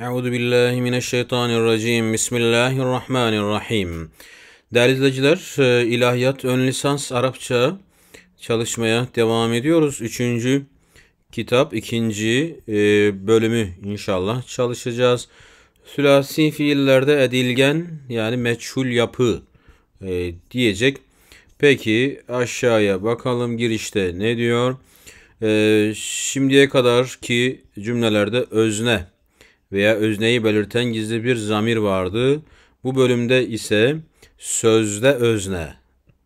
Euzu billahi mineşşeytanirracim. Bismillahirrahmanirrahim. Değerli izleyiciler, e, ilahiyat ön lisans Arapça çalışmaya devam ediyoruz. Üçüncü kitap, ikinci e, bölümü inşallah çalışacağız. Sülasi fiillerde edilgen yani meçhul yapı e, diyecek. Peki aşağıya bakalım girişte ne diyor? Şimdiye kadar ki cümlelerde özne veya özneyi belirten gizli bir zamir vardı. Bu bölümde ise sözde özne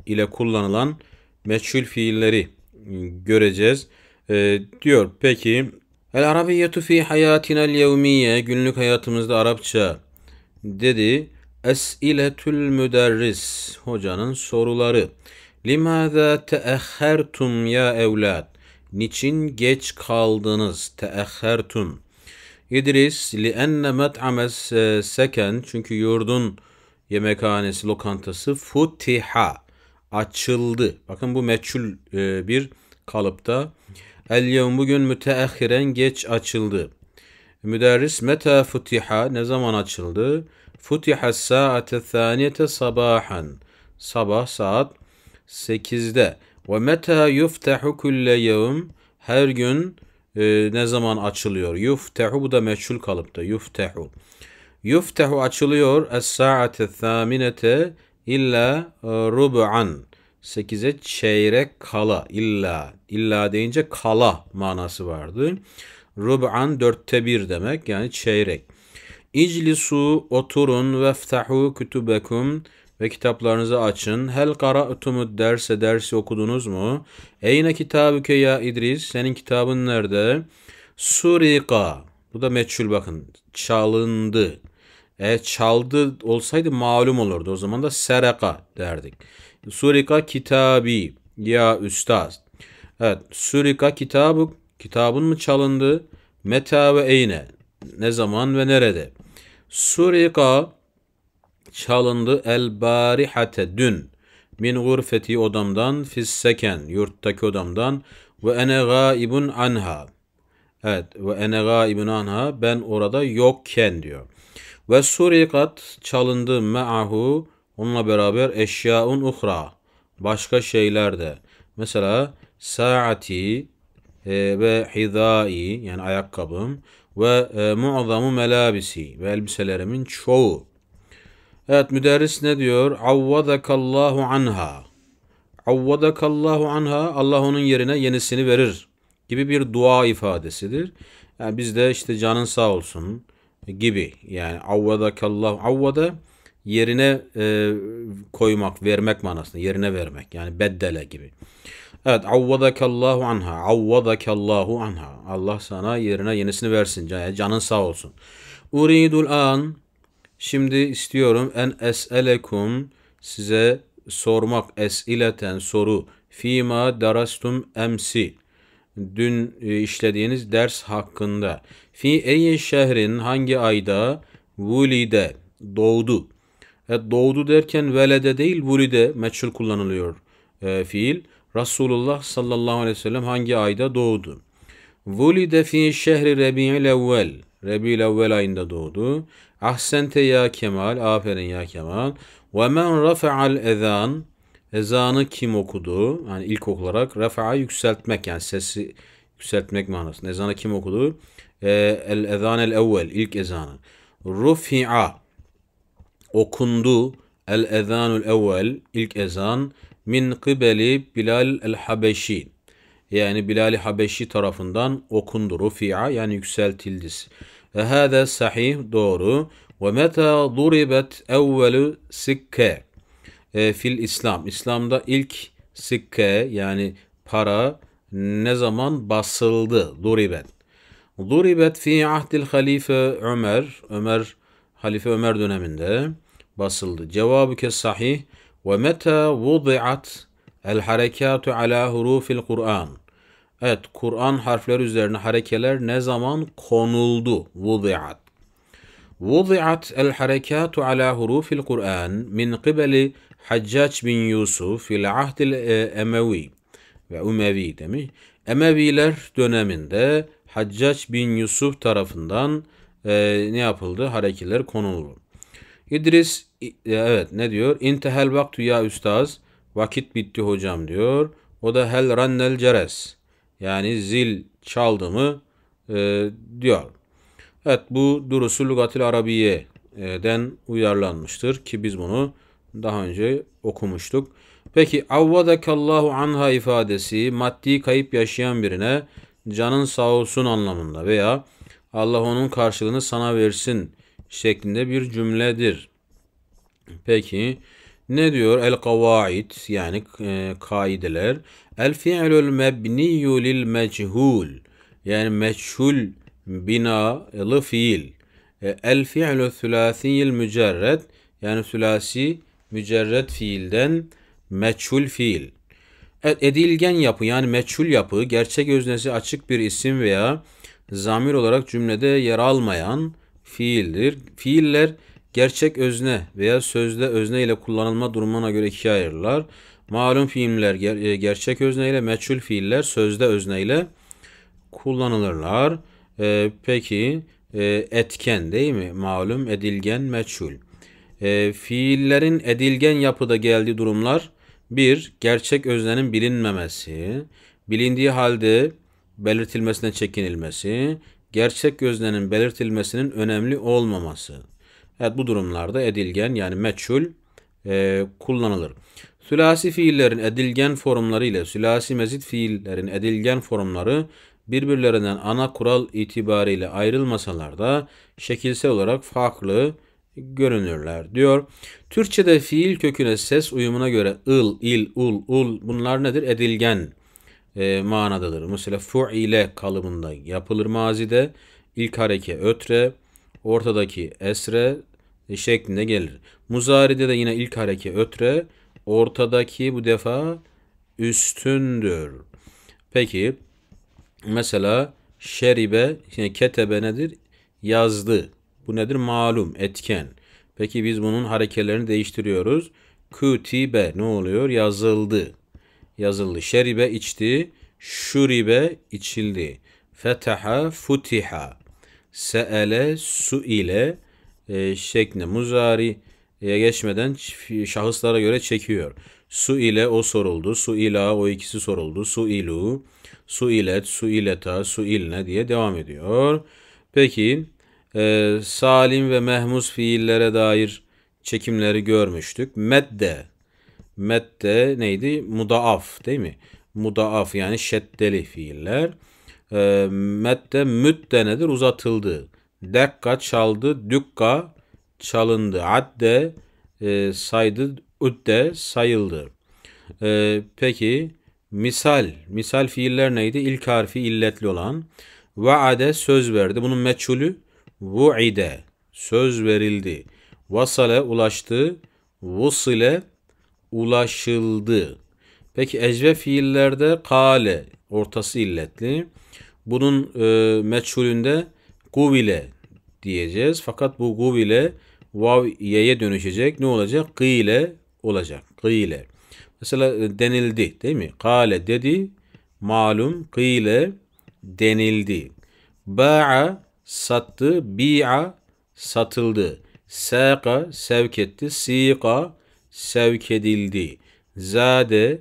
ile kullanılan meçhul fiilleri ıı, göreceğiz. Ee, diyor peki El Arabiyyatu fi hayatinel yevmiye günlük hayatımızda Arapça dedi. Es'iletül müderris hocanın soruları. Limada teahhertum ya evlat. Niçin geç kaldınız? Teahhertum. İdris li enne met'ames seken çünkü yurdun yemekhanesi lokantası futiha açıldı. Bakın bu meçhul e, bir kalıpta. El yevm bugün müteahhiren geç açıldı. Müderris meta futiha ne zaman açıldı? Futiha saate thaniyete sabahan. Sabah saat 8'de. Ve meta yuftahu kulle yevm her gün ee, ne zaman açılıyor? Yuftehu bu da meçhul kalıpta. Yuftehu. Yuftehu açılıyor. Es-sa'ate thaminete illa e, rub'an. sekize çeyrek kala İlla. İlla deyince kala manası vardı. Rub'an dörtte bir demek yani çeyrek. İclisu oturun veftahu kütübekum ve kitaplarınızı açın. Hel Kara kara'tumud derse dersi okudunuz mu? Eyne kitabüke ya İdris? Senin kitabın nerede? Surika. Bu da meçhul bakın. Çalındı. E çaldı olsaydı malum olurdu. O zaman da sereka derdik. Surika kitabi ya Üstad. Evet. Surika kitabı kitabın mı çalındı? Meta ve eyne. Ne zaman ve nerede? Surika çalındı el barihate dün min gurfeti odamdan fisseken yurttaki odamdan ve ene gaibun anha evet ve ene gaibun anha ben orada yokken diyor ve surikat çalındı me'ahu onunla beraber eşyaun uhra başka şeyler de mesela saati e, ve hidai yani ayakkabım ve e, muazzamu melabisi ve elbiselerimin çoğu Evet müderris ne diyor? Avvadakallahu anha. Avvadakallahu anha Allah onun yerine yenisini verir gibi bir dua ifadesidir. Yani bizde işte canın sağ olsun gibi yani avvadakallahu avvada yerine e, koymak, vermek manasında yerine vermek yani beddele gibi. Evet avvadakallahu anha avvadakallahu anha Allah sana yerine yenisini versin canın sağ olsun. Uridul an Şimdi istiyorum en es'elekum size sormak es'ileten soru fima darastum emsi dün e, işlediğiniz ders hakkında fi eyi şehrin hangi ayda vulide doğdu e, doğdu derken velede değil vulide meçhul kullanılıyor e, fiil Resulullah sallallahu aleyhi ve sellem hangi ayda doğdu vulide fi şehri rebi'il evvel Rebi'ül evvel ayında doğdu. Ahsente ya Kemal. Aferin ya Kemal. Ve men rafa'al ezan. Ezanı kim okudu? Yani ilk olarak rafa'a yükseltmek yani sesi yükseltmek manasında. Ezanı kim okudu? Ee, el ezan el evvel ilk ezanı. Rufi'a okundu el ezanul evvel ilk ezan min kıbeli Bilal el Habeşi yani Bilal-i Habeşi tarafından okundu. Rufi'a yani yükseltildi. Hâde sahih doğru. Ve meta duribet evvelu sikke e, fil İslam. İslam'da ilk sikke yani para ne zaman basıldı? Duribet. Duribet fi ahdil halife Ömer. Ömer Halife Ömer döneminde basıldı. Cevabı ke sahih. Ve meta vudiat el harekatu ala hurufil Kur'an. Evet Kur'an harfleri üzerine harekeler ne zaman konuldu? Vudi'at. Vudi'at el harekatu ala hurufil Kur'an min qibeli Haccac bin Yusuf fil ahdil e, emevi ve Umevi demiş. Emeviler döneminde Haccac bin Yusuf tarafından e, ne yapıldı? Harekeler konuldu. İdris e, evet ne diyor? İntehel vaktu ya üstaz. Vakit bitti hocam diyor. O da hel rannel ceres yani zil çaldı mı e, diyor. Evet bu durusu Lugatil Arabiye'den uyarlanmıştır ki biz bunu daha önce okumuştuk. Peki avvadakallahu anha ifadesi maddi kayıp yaşayan birine canın sağ olsun anlamında veya Allah onun karşılığını sana versin şeklinde bir cümledir. Peki ne diyor? El kavaid yani e, kaideler. El fi'lül mebniyyu lil mechul yani meçhul binalı fiil. E, el fi'lü sülasiyil mücerred yani sülasi mücerred fiilden meçhul fiil. E, edilgen yapı yani meçhul yapı gerçek öznesi açık bir isim veya zamir olarak cümlede yer almayan fiildir. Fiiller Gerçek özne veya sözde özne ile kullanılma durumuna göre ikiye ayırırlar. Malum fiiller ger- e, gerçek özne ile meçhul fiiller sözde özne ile kullanılırlar. Ee, peki e, etken değil mi? Malum, edilgen, meçhul. E, fiillerin edilgen yapıda geldiği durumlar 1. Gerçek öznenin bilinmemesi, bilindiği halde belirtilmesine çekinilmesi, gerçek öznenin belirtilmesinin önemli olmaması. Evet bu durumlarda edilgen yani meçhul e, kullanılır. Sülasi fiillerin edilgen formları ile sülasi mezit fiillerin edilgen formları birbirlerinden ana kural itibariyle ayrılmasalar da şekilsel olarak farklı görünürler diyor. Türkçe'de fiil köküne ses uyumuna göre ıl, il, ul, ul bunlar nedir? Edilgen e, manadadır. Mesela fu ile kalıbında yapılır mazide. ilk hareke ötre, ortadaki esre şeklinde gelir. Muzari'de de yine ilk hareke ötre, ortadaki bu defa üstündür. Peki mesela şeribe, yani ketebe nedir? Yazdı. Bu nedir? Malum, etken. Peki biz bunun harekelerini değiştiriyoruz. Kütibe ne oluyor? Yazıldı. Yazıldı. Şeribe içti. Şuribe içildi. Fetaha futiha se'ele, su'ile e, şekli muzari'ye geçmeden şahıslara göre çekiyor. Su ile o soruldu, su ila o ikisi soruldu, su ilu, su ilet, su ileta, su ilne diye devam ediyor. Peki e, salim ve mehmus fiillere dair çekimleri görmüştük. Medde, medde neydi? Mudaaf değil mi? Mudaaf yani şeddeli fiiller e, mette mütte nedir? Uzatıldı. Dekka çaldı, dükka çalındı. Adde e, saydı, üdde sayıldı. E, peki misal, misal fiiller neydi? İlk harfi illetli olan. Vaade söz verdi. Bunun meçhulü vuide söz verildi. Vasale ulaştı. Vusile ulaşıldı. Peki ecve fiillerde kale ortası illetli. Bunun e, meçhulünde guvile diyeceğiz. Fakat bu guvile vav ye'ye dönüşecek. Ne olacak? Kıyle olacak. Kıyle. Mesela e, denildi değil mi? Kale dedi. Malum kıyle denildi. Ba'a sattı. Bi'a satıldı. Sâka sevk etti. Sîka sevk edildi. Zade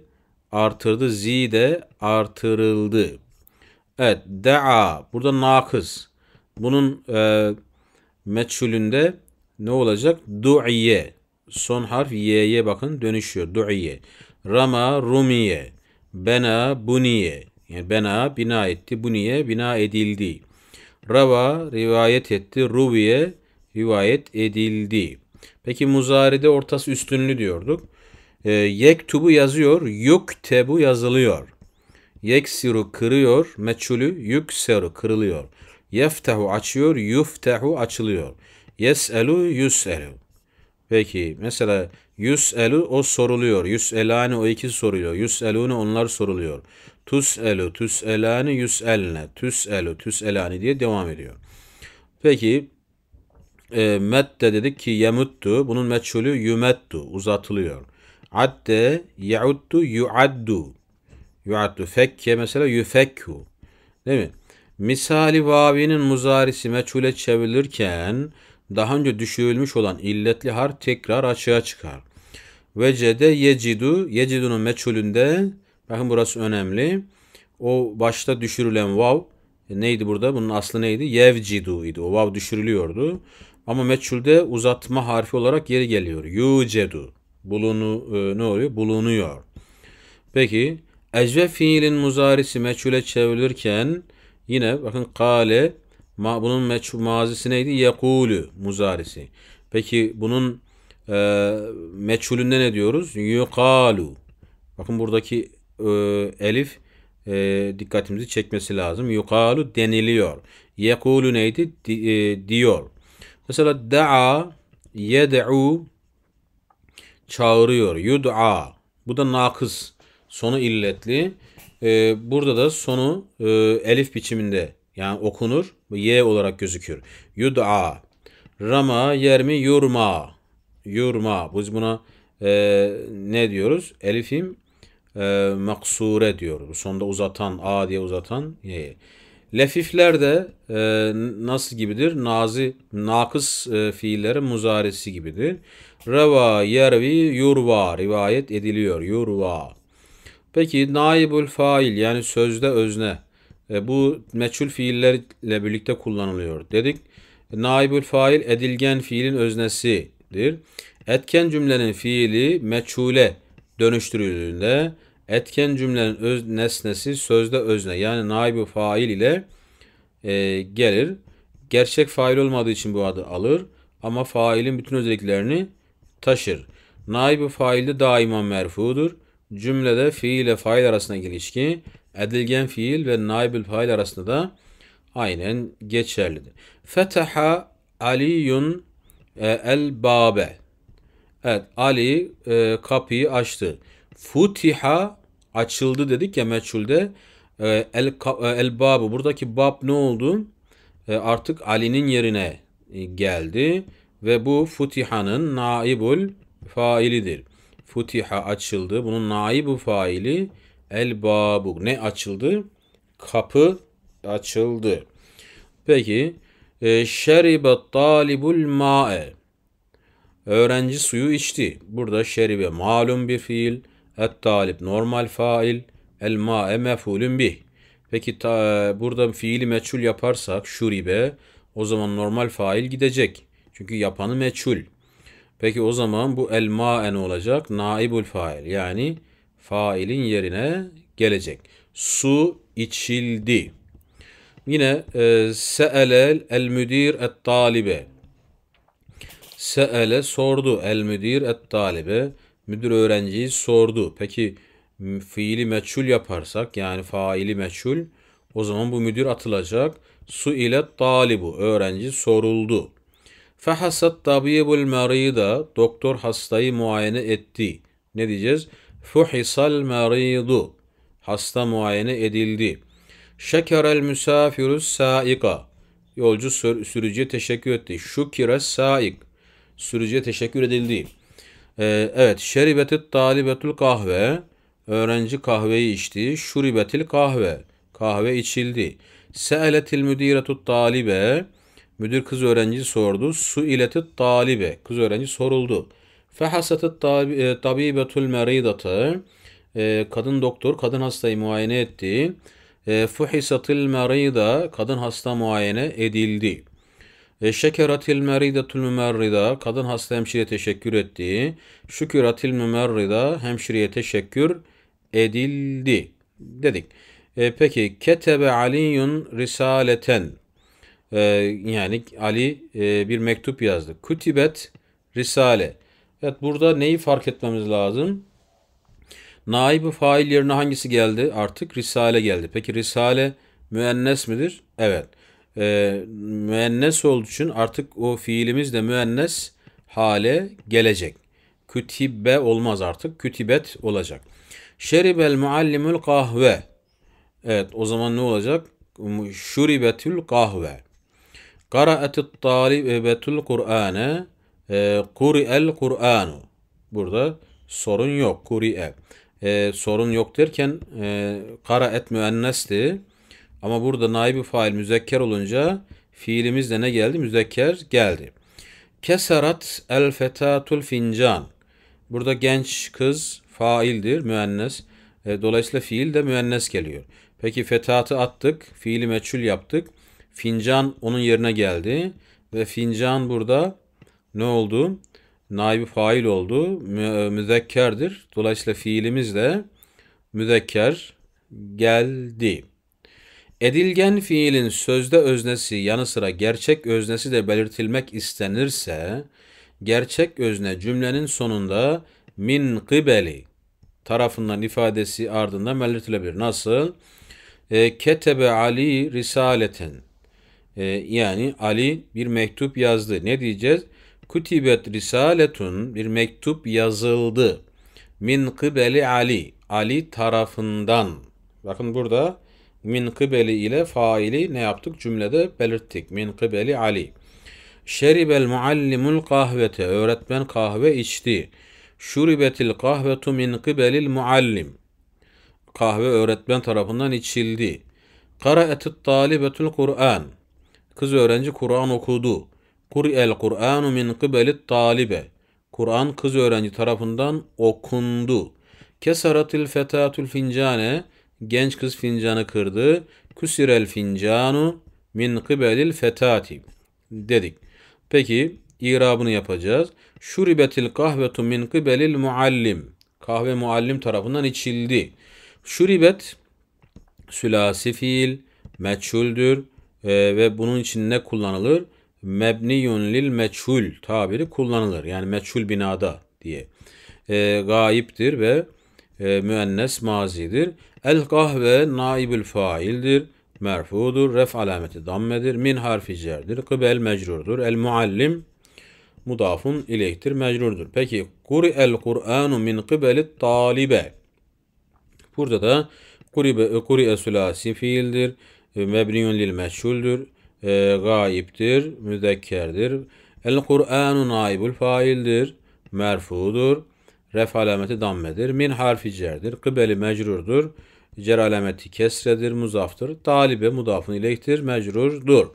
artırdı. Zide artırıldı. Evet, dea. Burada nakız. Bunun e, meçhulünde ne olacak? Du'iye. Son harf y'ye bakın dönüşüyor. Du'iye. Rama, rumiye. Bena, buniye. Yani bena bina etti. Buniye bina edildi. Rava rivayet etti. Ruviye rivayet edildi. Peki muzaride ortası üstünlü diyorduk. E, yektubu yazıyor. Yuktebu yazılıyor. Yeksiru kırıyor. Meçhulü yükseru kırılıyor. Yeftehu açıyor. Yuftehu açılıyor. Yeselu yüselu. Peki mesela yüselu o soruluyor. Yüselani o iki soruluyor. Yüselune onlar soruluyor. Tuselu tüselani yüselne. Tüselu tüselani diye devam ediyor. Peki e, mette dedik ki yemuttu. Bunun meçhulü yumettu, uzatılıyor. Adde yauddu yuaddu. Yu'addu fekke mesela yufekku. Değil mi? Misali vavinin muzarisi meçhule çevrilirken daha önce düşürülmüş olan illetli har tekrar açığa çıkar. Vecede yecidu, yecidunun meçhulünde bakın burası önemli. O başta düşürülen vav neydi burada? Bunun aslı neydi? Yevcidu idi. O vav düşürülüyordu. Ama meçhulde uzatma harfi olarak geri geliyor. Yucedu. Bulunu, e, ne oluyor? Bulunuyor. Peki Ecve fiilin muzarisi meçhule çevrilirken yine bakın kale ma, bunun meçhul mazisi neydi? Yekulu muzarisi. Peki bunun e, meçhulünde ne diyoruz? Yukalu. Bakın buradaki e, elif e, dikkatimizi çekmesi lazım. Yukalu deniliyor. Yekulu neydi? Di, e, diyor. Mesela da'a yed'u çağırıyor. Yud'a. Bu da nakıs Sonu illetli. E, burada da sonu e, elif biçiminde yani okunur. Y olarak gözüküyor. Yud'a. Rama yermi yurma. Yurma. Biz buna e, ne diyoruz? Elifim e, maksure diyoruz. Sonda uzatan, a diye uzatan y'ye. Lefifler de e, nasıl gibidir? Nazi, nakıs e, fiillerin muzaresi gibidir. Reva, yervi, yurva rivayet ediliyor. Yurva. Peki naibul fail yani sözde özne. E, bu meçhul fiillerle birlikte kullanılıyor. Dedik naibul fail edilgen fiilin öznesidir. Etken cümlenin fiili meçhule dönüştürüldüğünde etken cümlenin öz, nesnesi sözde özne yani naibul fail ile e, gelir. Gerçek fail olmadığı için bu adı alır ama failin bütün özelliklerini taşır. Naib-i fail de daima merfudur cümlede fiil ile fail arasında ilişki edilgen fiil ve naibül fail arasında da aynen geçerlidir. Feteha Aliyun e, el babe. Evet Ali e, kapıyı açtı. Futiha açıldı dedik ya meçhulde. E, el, e, el babu. Buradaki bab ne oldu? E, artık Ali'nin yerine e, geldi ve bu futihanın naibul failidir. Futiha açıldı. Bunun naibu faili el babu. Ne açıldı? Kapı açıldı. Peki e, şeribe talibul ma'e. Öğrenci suyu içti. Burada şeribe malum bir fiil. Et talib normal fail. El ma'e mefulün bih. Peki ta, e, burada fiili meçhul yaparsak şuribe o zaman normal fail gidecek. Çünkü yapanı meçhul. Peki o zaman bu el maen olacak. Naibul fail yani failin yerine gelecek. Su içildi. Yine e, se'elel el müdir et talibe. Se'ele sordu. El müdir et talibe. Müdür öğrenciyi sordu. Peki fiili meçhul yaparsak yani faili meçhul o zaman bu müdür atılacak. Su ile talibu öğrenci soruldu. Fehasat tabibul marida doktor hastayı muayene etti. Ne diyeceğiz? Fuhisal maridu hasta muayene edildi. Şekerel müsafirü saika yolcu sür, sürücüye teşekkür etti. Şükire saik sürücüye teşekkür edildi. Ee, evet, şeribeti talibetül kahve öğrenci kahveyi içti. Şuribetil kahve kahve içildi. Se'eletil müdiretut talibe Müdür kız öğrenci sordu. Su ileti talibe. Kız öğrenci soruldu. Fehasatı e, tabibetul meridatı. E, kadın doktor kadın hastayı muayene etti. E, Fuhisatil merida. Kadın hasta muayene edildi. Şekeratil meridatul mümerrida. Kadın hasta hemşireye teşekkür etti. Şüküratil mümerrida. Hemşireye teşekkür edildi. Dedik. peki ketebe aliyun risaleten e, yani Ali e, bir mektup yazdı. Kutibet Risale. Evet burada neyi fark etmemiz lazım? Naib-i fail yerine hangisi geldi? Artık Risale geldi. Peki Risale müennes midir? Evet. E, müennes olduğu için artık o fiilimiz de müennes hale gelecek. Kütibbe olmaz artık. Kütibet olacak. Şeribel muallimül kahve. Evet o zaman ne olacak? Şuribetül kahve. Karaatut talibetul e, Kur'ane Kuri'el e, Kur'anu Burada sorun yok. Kuri'e. E, sorun yok derken e, karaet müennesti. Ama burada naibi fail müzekker olunca fiilimiz de ne geldi? Müzekker geldi. Keserat el fetatul fincan. Burada genç kız faildir, müennes. E, dolayısıyla fiil de müennes geliyor. Peki fetatı attık, fiili meçhul yaptık. Fincan onun yerine geldi ve fincan burada ne oldu? Naibi fail oldu. Mü e, müzekkerdir. Dolayısıyla fiilimiz de müzekker geldi. Edilgen fiilin sözde öznesi yanı sıra gerçek öznesi de belirtilmek istenirse gerçek özne cümlenin sonunda min kıbeli tarafından ifadesi ardından belirtilebilir. Nasıl? E, Ketebe Ali risaleten e, yani Ali bir mektup yazdı. Ne diyeceğiz? Kutibet risaletun bir mektup yazıldı. Min kıbeli Ali. Ali tarafından. Bakın burada min kıbeli ile faili ne yaptık? Cümlede belirttik. Min kıbeli Ali. Şeribel muallimul kahvete. Öğretmen kahve içti. Şuribetil kahvetu min kıbelil muallim. Kahve öğretmen tarafından içildi. Karaetut talibetul Kur'an. Kız öğrenci Kur'an okudu. Kur'el Kur'anu min kıbelit talibe. Kur'an kız öğrenci tarafından okundu. Kesaratil fetatul fincane. Genç kız fincanı kırdı. Küsirel fincanu min kıbelil fetati. Dedik. Peki irabını yapacağız. Şuribetil kahvetu min kıbelil muallim. Kahve muallim tarafından içildi. Şuribet sülasi fiil meçhuldür. Ee, ve bunun için ne kullanılır? Mebniyun lil meçhul tabiri kullanılır. Yani meçhul binada diye. E, gayiptir ve e, müennes mazidir. El kahve naibül faildir. Merfudur. Ref alameti dammedir. Min harfi cerdir. Kıbel mecrurdur. El muallim mudafun ileyhtir mecrurdur. Peki kuri el Kur'anu min kıbeli talibe. Burada da kuri, kuri e sülasi fiildir mebniyun lil meçhuldür. E, gaiptir, müzekkerdir. El Kur'anu naibul faildir, merfudur. Ref alameti dammedir. Min harfi cerdir. Kıbeli mecrurdur. Cer alameti kesredir, muzaftır. Talibe mudafın ilektir, mecrurdur.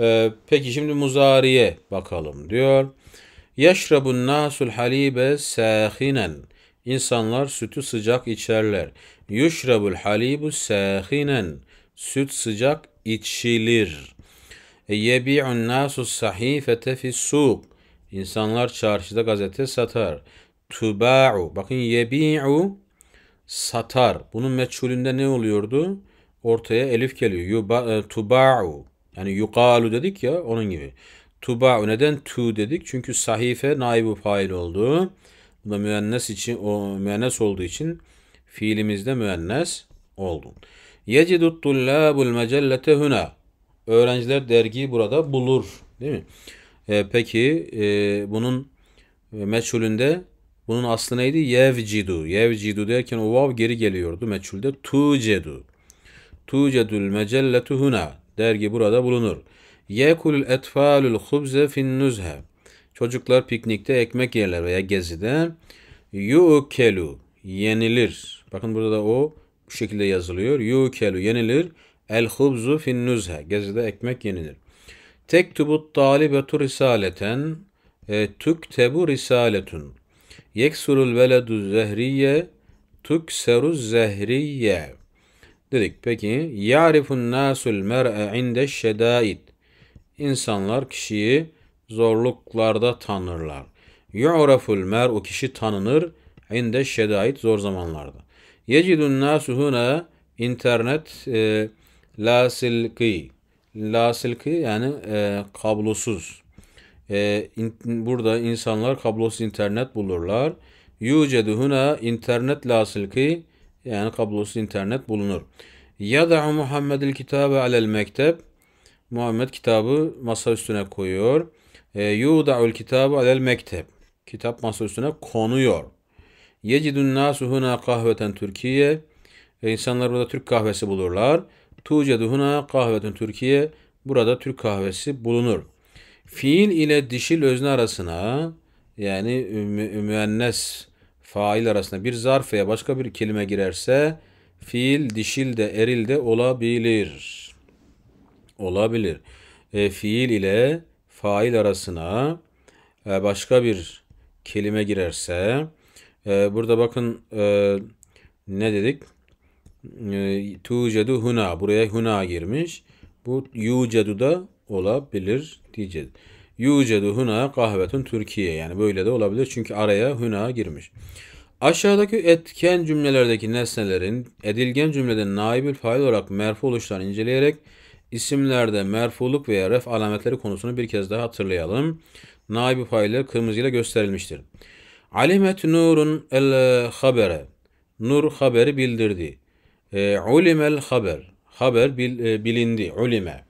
E, peki şimdi muzariye bakalım diyor. Yeşrabun nasul halibe sâhinen. İnsanlar sütü sıcak içerler. Yuşrabul halibu sâhinen. Süt sıcak içilir. E, yebi'un nasu sahifete fi suk. İnsanlar çarşıda gazete satar. Tuba'u. Bakın yebi'u satar. Bunun meçhulünde ne oluyordu? Ortaya elif geliyor. Yuba, e, tuba'u. Yani yukalu dedik ya onun gibi. Tuba'u. Neden tu dedik? Çünkü sahife naibu fail oldu. Bu da müennes için o müennes olduğu için fiilimizde müennes oldu. Yecidut tullabul mecellete huna. Öğrenciler dergiyi burada bulur. Değil mi? E, peki e, bunun meçhulünde bunun aslı neydi? Yevcidu. Yevcidu derken o vav geri geliyordu meçhulde. Tucedu. Tucedul mecelletu huna. Dergi burada bulunur. Yekul etfalul hubze fin nuzhe. Çocuklar piknikte ekmek yerler veya gezide. Yu'kelu. Yenilir. Bakın burada da o bu şekilde yazılıyor. Yukelu yenilir. El hubzu fin nüzhe. Gezide ekmek yenilir. Tek Tektubut talibetu risaleten e, tüktebu risaletun. Yeksurul veledu zehriye tukseru zehriye. Dedik peki. Yarifun nasul mer'e inde şedait. İnsanlar kişiyi zorluklarda tanırlar. Yu'raful mer'u kişi tanınır. inde şedait zor zamanlarda. Yecidun nasu huna internet e, la silki. yani e, kablosuz. E, in, burada insanlar kablosuz internet bulurlar. Yucedu huna internet la yani kablosuz internet bulunur. Ya Yada'u Muhammed'il kitabe alel mektep. Muhammed kitabı masa üstüne koyuyor. E, Yuda'ul kitabe alel mektep. Kitap masa üstüne konuyor. Yecidun nasu huna kahveten Türkiye. E, insanlar burada Türk kahvesi bulurlar. Tucedu huna kahveten Türkiye. Burada Türk kahvesi bulunur. Fiil ile dişil özne arasına yani müennes fail arasında bir zarf veya başka bir kelime girerse fiil dişil de eril de olabilir. Olabilir. E, fiil ile fail arasına e, başka bir kelime girerse ee, burada bakın e, ne dedik? E, ee, tucedu huna. Buraya huna girmiş. Bu yucedu da olabilir diyeceğiz. Yucedu huna kahvetun Türkiye. Yani böyle de olabilir. Çünkü araya huna girmiş. Aşağıdaki etken cümlelerdeki nesnelerin edilgen cümlede naibül fail olarak merfu oluşlarını inceleyerek isimlerde merfuluk veya ref alametleri konusunu bir kez daha hatırlayalım. Naibül failler kırmızıyla gösterilmiştir. Alimet nurun el e, habere. Nur haberi bildirdi. E, ulimel haber. Haber bil, e, bilindi. Ulime.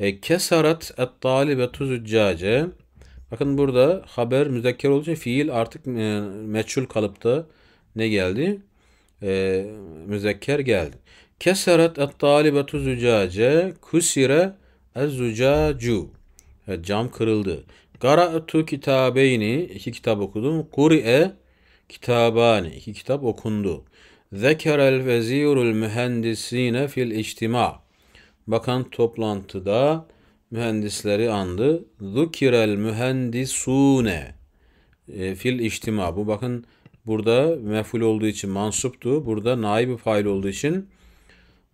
E, kesarat et talibe tuzuccace. Bakın burada haber müzekker olunca fiil artık e, meçhul kalıpta ne geldi? E, müzekker geldi. Kesarat et talibe tuzuccace. Kusire ez zucacu. Evet, cam kırıldı. Gara'tu kitabeyni iki kitap okudum. Kuri'e kitabani iki kitap okundu. Zekerel vezirul mühendisine fil içtima. Bakan toplantıda mühendisleri andı. Zukirel mühendisune e, fil içtima. Bu bakın burada meful olduğu için mansuptu. Burada naib fail olduğu için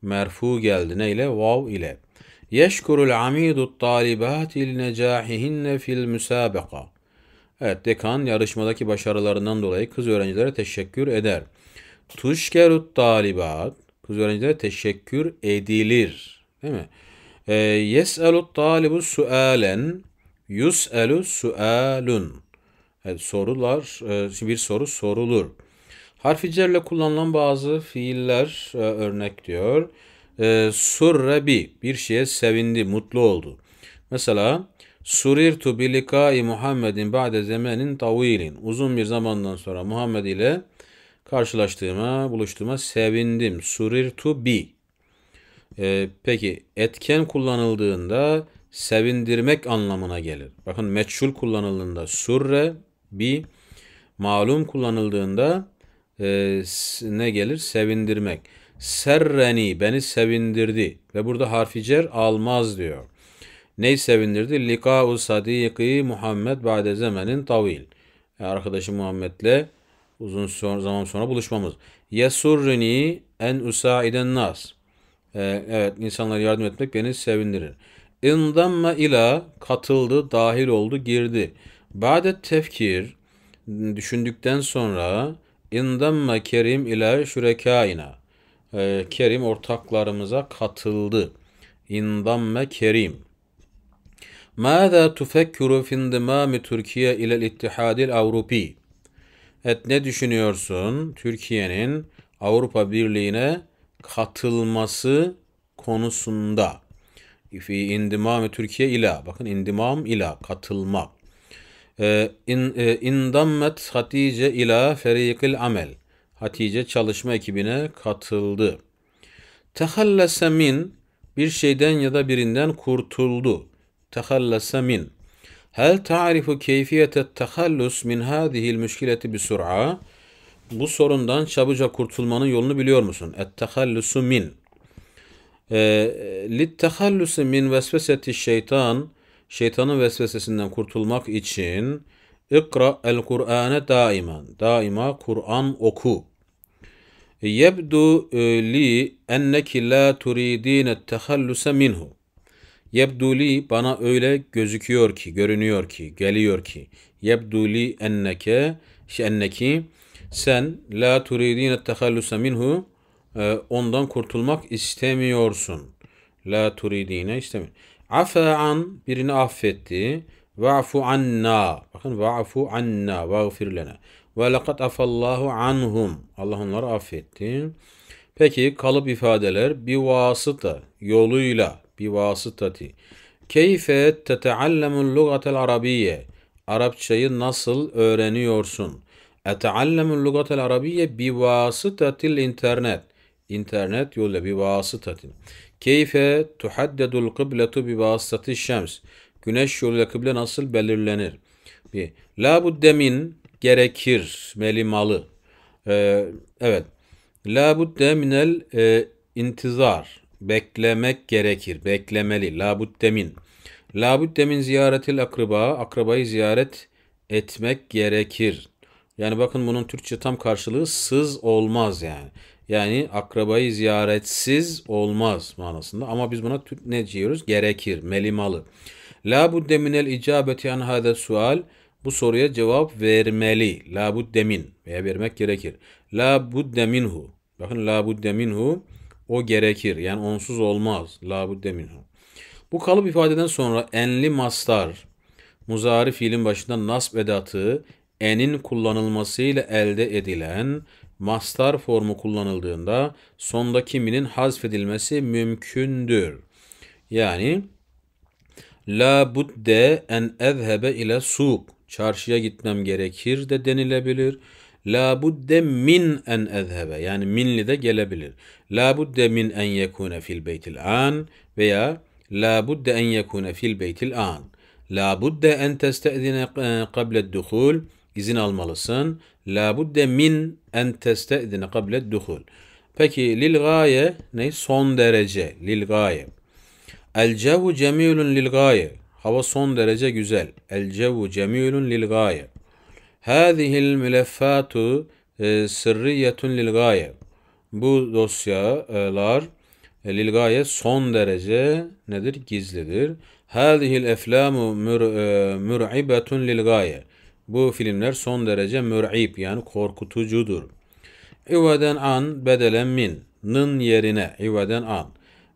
merfu geldi. Neyle? Vav ile. يَشْكُرُ الْعَمِيدُ الطَّالِبَاتِ لِنَجَاحِهِنَّ فِي الْمُسَابَقَةِ Evet, dekan yarışmadaki başarılarından dolayı kız öğrencilere teşekkür eder. Tuşkerut talibat kız öğrencilere teşekkür edilir. Değil mi? E, ee, Yes'elut talibu sualen yus'elu sualun. Evet, sorular, e, bir soru sorulur. Harfi cerle kullanılan bazı fiiller e, örnek diyor e, bir şeye sevindi, mutlu oldu. Mesela surirtu bi likai Muhammedin ba'de zemenin tavilin. Uzun bir zamandan sonra Muhammed ile karşılaştığıma, buluştuğuma sevindim. Surirtu bi. E, peki etken kullanıldığında sevindirmek anlamına gelir. Bakın meçhul kullanıldığında surre bi malum kullanıldığında e, ne gelir? Sevindirmek serreni beni sevindirdi ve burada harficer almaz diyor. Neyi sevindirdi? Lika'u sadiki Muhammed ba'de zemenin tavil. E, Arkadaşım Muhammed'le uzun zaman sonra buluşmamız. Yesurrini en usaiden nas. E, evet insanlara yardım etmek beni sevindirir. İndamma ila katıldı, dahil oldu, girdi. Ba'de tefkir düşündükten sonra indamma kerim ila şürekaina e, Kerim ortaklarımıza katıldı. İndamme Kerim. Mâzâ tufekkürü findimâmi Türkiye ile ittihadil Avrupi. Et ne düşünüyorsun Türkiye'nin Avrupa Birliği'ne katılması konusunda? Fi indimami Türkiye ile, Bakın indimam ile katılma. E, in, e, indammet Hatice ila ferikil amel. Hatice çalışma ekibine katıldı. Tehallese min bir şeyden ya da birinden kurtuldu. Tehallese min. Hel ta'rifu keyfiyete tehallus min hadihil müşkileti bi sur'a? Bu sorundan çabuca kurtulmanın yolunu biliyor musun? Et tehallusu min. Ee, lit tehallusu min vesveseti şeytan. Şeytanın vesvesesinden kurtulmak için ikra el Kur'ane daiman. Daima Kur'an oku. Yebdu e, li enneki la turidine tehalluse minhu. li bana öyle gözüküyor ki, görünüyor ki, geliyor ki. li enneke, şey, enneki sen la turidine tehalluse minhu e, ondan kurtulmak istemiyorsun. La turidine istemiyor. Afa an birini affetti. Va'fu anna. Bakın va'fu anna. Va'fir lena. Ve lekad afallahu anhum. Allah onları affetti. Peki kalıp ifadeler bir vasıta yoluyla bi vasıtati. Keyfe teteallemul lugatel arabiyye. Arapçayı nasıl öğreniyorsun? Eteallemul lugatel arabiyye bi vasıtatil internet. İnternet yoluyla bi vasıtatin. Keyfe tuhaddedul kıbletu bi vasıtati şems. Güneş yoluyla kıble nasıl belirlenir? Bir. La budde min gerekir melimalı. Ee, evet. La budde minel e, intizar. Beklemek gerekir. Beklemeli. La budde min. La budde min ziyaretil akraba. Akrabayı ziyaret etmek gerekir. Yani bakın bunun Türkçe tam karşılığı sız olmaz yani. Yani akrabayı ziyaretsiz olmaz manasında. Ama biz buna ne diyoruz? Gerekir, melimalı. La budde minel icabeti an hada sual. Bu soruya cevap vermeli. La budde veya vermek gerekir. La budde Bakın la budde o gerekir. Yani onsuz olmaz. La budde Bu kalıp ifadeden sonra enli mastar muzari fiilin başında nasb edatı enin kullanılmasıyla elde edilen mastar formu kullanıldığında sondaki minin hazfedilmesi mümkündür. Yani La budde en ezhebe ile suk çarşıya gitmem gerekir de denilebilir. La budde min en ezhebe yani minli de gelebilir. La budde min en yekune fil beytil an veya la budde en yekune fil beytil an. La budde en testezine e, kable duhul izin almalısın. La budde min en testezine kable duhul. Peki lil gaye ne? Son derece lil gaye. El cevu cemilun lil gaye. Hava son derece güzel. El cevu cemilun lil gaye. Hâzihil müleffâtu e, sırriyetun lil gaye. Bu dosyalar e, lil gaye son derece nedir? Gizlidir. Hâzihil eflamu e, mür'ibetun lil gaye. Bu filmler son derece mür'ib yani korkutucudur. İveden an bedelen min. Nın yerine iveden an.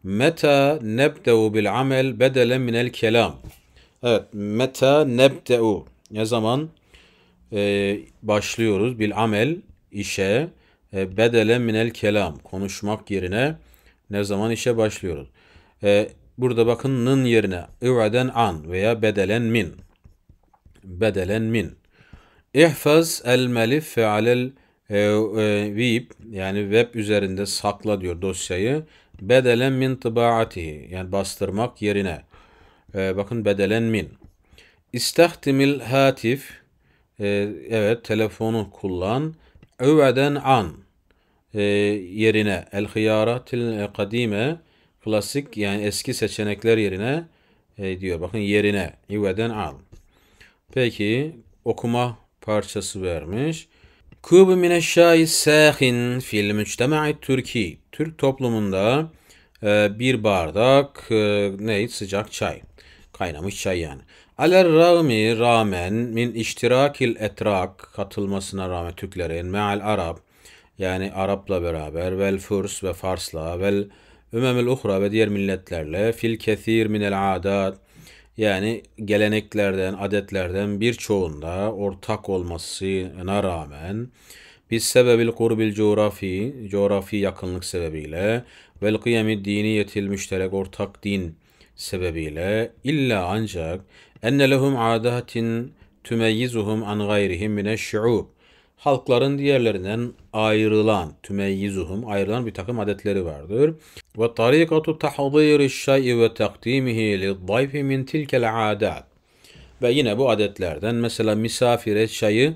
Meta nebde'u bil amel bedelen minel kelam. Evet. Meta nebde'u. Ne zaman e, başlıyoruz? Bil amel işe e, bedelen minel kelam. Konuşmak yerine ne zaman işe başlıyoruz? E, burada bakın nın yerine üveden an veya bedelen min. Bedelen min. İhfaz el melif alel e, e, web yani web üzerinde sakla diyor dosyayı bedelen min tıbaatihi yani bastırmak yerine e, bakın bedelen min istahtimil hatif e, evet telefonu kullan üveden an e, yerine el hıyaratil kadime klasik yani eski seçenekler yerine e, diyor bakın yerine üveden an peki okuma parçası vermiş Kubu mineşşâi sâhin fil müçtemai Türki. Türk toplumunda e, bir bardak e, ney sıcak çay. Kaynamış çay yani. Aler rağmi rağmen min iştirakil etrak katılmasına rağmen Türklerin meal Arap yani Arap'la beraber vel Furs ve Fars'la vel ümemül uhra ve diğer milletlerle fil kethir minel adat yani geleneklerden, adetlerden birçoğunda ortak olmasına rağmen biz sebebil kurbil coğrafi, coğrafi yakınlık sebebiyle vel dini yetil müşterek ortak din sebebiyle illa ancak enne lehum adatin tümeyyizuhum an gayrihim şi'ub halkların diğerlerinden ayrılan, tümeyyizuhum ayrılan bir takım adetleri vardır. Ve tarikatu tahdiri şey'i ve takdimihi lizzayfi min tilkel adat. Ve yine bu adetlerden mesela misafire çayı